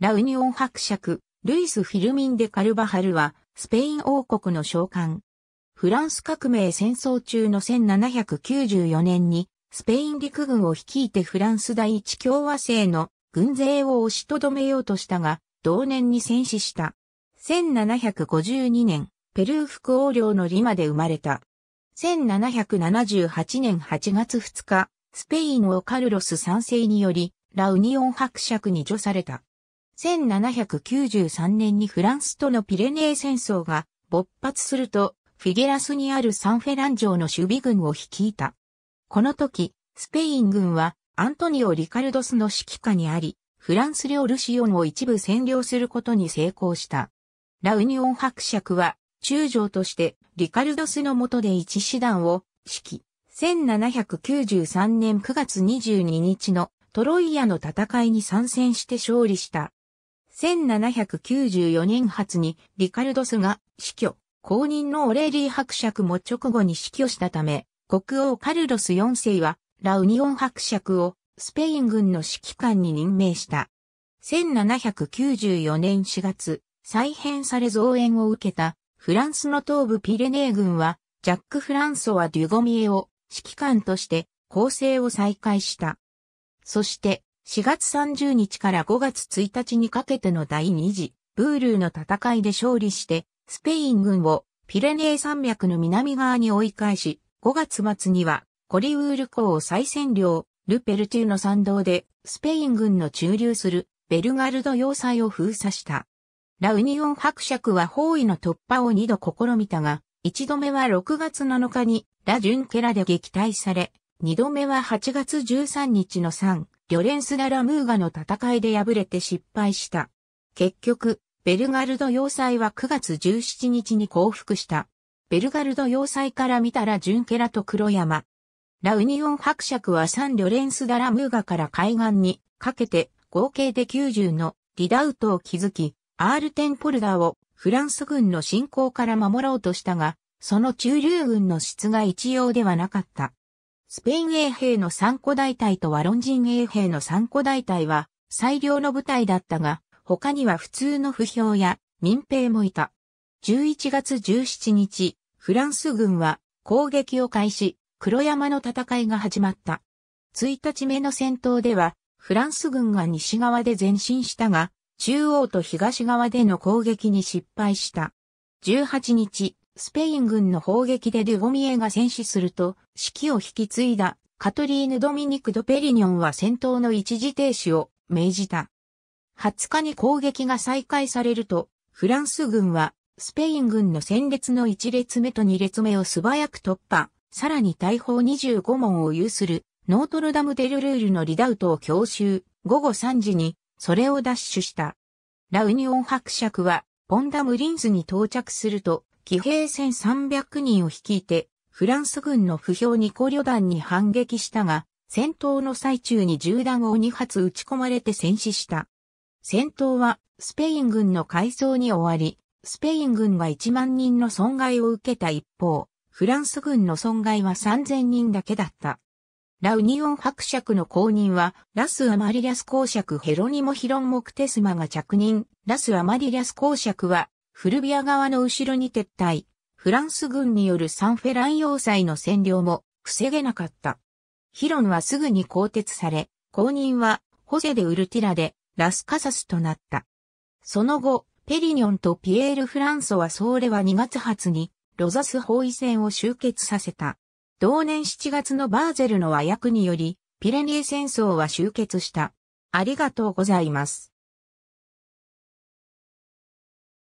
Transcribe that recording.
ラウニオン伯爵、ルイス・フィルミン・デ・カルバハルは、スペイン王国の召喚。フランス革命戦争中の1794年に、スペイン陸軍を率いてフランス第一共和制の軍勢を押しとどめようとしたが、同年に戦死した。1752年、ペルー副王領のリマで生まれた。1778年8月2日、スペインをカルロス3世により、ラウニオン伯爵に除された。1793年にフランスとのピレネー戦争が勃発すると、フィゲラスにあるサンフェラン城の守備軍を率いた。この時、スペイン軍はアントニオ・リカルドスの指揮下にあり、フランス領ルシオンを一部占領することに成功した。ラウニオン伯爵は、中将としてリカルドスの下で一師団を指揮。1793年9月22日のトロイアの戦いに参戦して勝利した。1794年初にリカルドスが死去、公認のオレーリー伯爵も直後に死去したため、国王カルロス4世はラウニオン伯爵をスペイン軍の指揮官に任命した。1794年4月、再編され増援を受けたフランスの東部ピレネー軍はジャック・フランソワ・デュゴミエを指揮官として構成を再開した。そして4月30日から5月1日にかけての第2次、ブールーの戦いで勝利して、スペイン軍をピレネー山脈の南側に追い返し、5月末にはコリウール港を再占領、ルペルューの参道でスペイン軍の駐留するベルガルド要塞を封鎖した。ラウニオン伯爵は包囲の突破を2度試みたが、1度目は6月7日にラ・ジュンケラで撃退され、2度目は8月13日の3、ロレンス・ダ・ラムーガの戦いで敗れて失敗した。結局、ベルガルド要塞は9月17日に降伏した。ベルガルド要塞から見たら純ケラと黒山。ラウニオン伯爵はサン・リョレンス・ダ・ラムーガから海岸にかけて合計で90のリダウトを築き、アールテン・ポルダーをフランス軍の侵攻から守ろうとしたが、その中流軍の質が一様ではなかった。スペイン衛兵の三個大隊とワロン人衛兵の三個大隊は最良の部隊だったが、他には普通の不評や民兵もいた。11月17日、フランス軍は攻撃を開始、黒山の戦いが始まった。1日目の戦闘では、フランス軍が西側で前進したが、中央と東側での攻撃に失敗した。18日、スペイン軍の砲撃でデュゴミエが戦死すると、指揮を引き継いだカトリーヌ・ドミニク・ド・ペリニョンは戦闘の一時停止を命じた。20日に攻撃が再開されると、フランス軍はスペイン軍の戦列の1列目と2列目を素早く突破、さらに大砲25門を有するノートルダム・デルルールのリダウトを強襲、午後3時にそれを奪取した。ラウニオン伯爵はポンダムリンズに到着すると騎兵戦3 0 0人を率いて、フランス軍の不評に古旅団に反撃したが、戦闘の最中に銃弾を2発撃ち込まれて戦死した。戦闘はスペイン軍の改装に終わり、スペイン軍が1万人の損害を受けた一方、フランス軍の損害は3000人だけだった。ラウニオン伯爵の後任は、ラス・アマリリアス公爵ヘロニモ・ヒロン・モクテスマが着任。ラス・アマリリス公爵は、フルビア側の後ろに撤退、フランス軍によるサンフェラン要塞の占領も防げなかった。ヒロンはすぐに更迭され、後任はホセでウルティラでラスカサスとなった。その後、ペリニョンとピエール・フランソはソーレは2月初にロザス包囲戦を終結させた。同年7月のバーゼルの和訳により、ピレニエ戦争は終結した。ありがとうございます。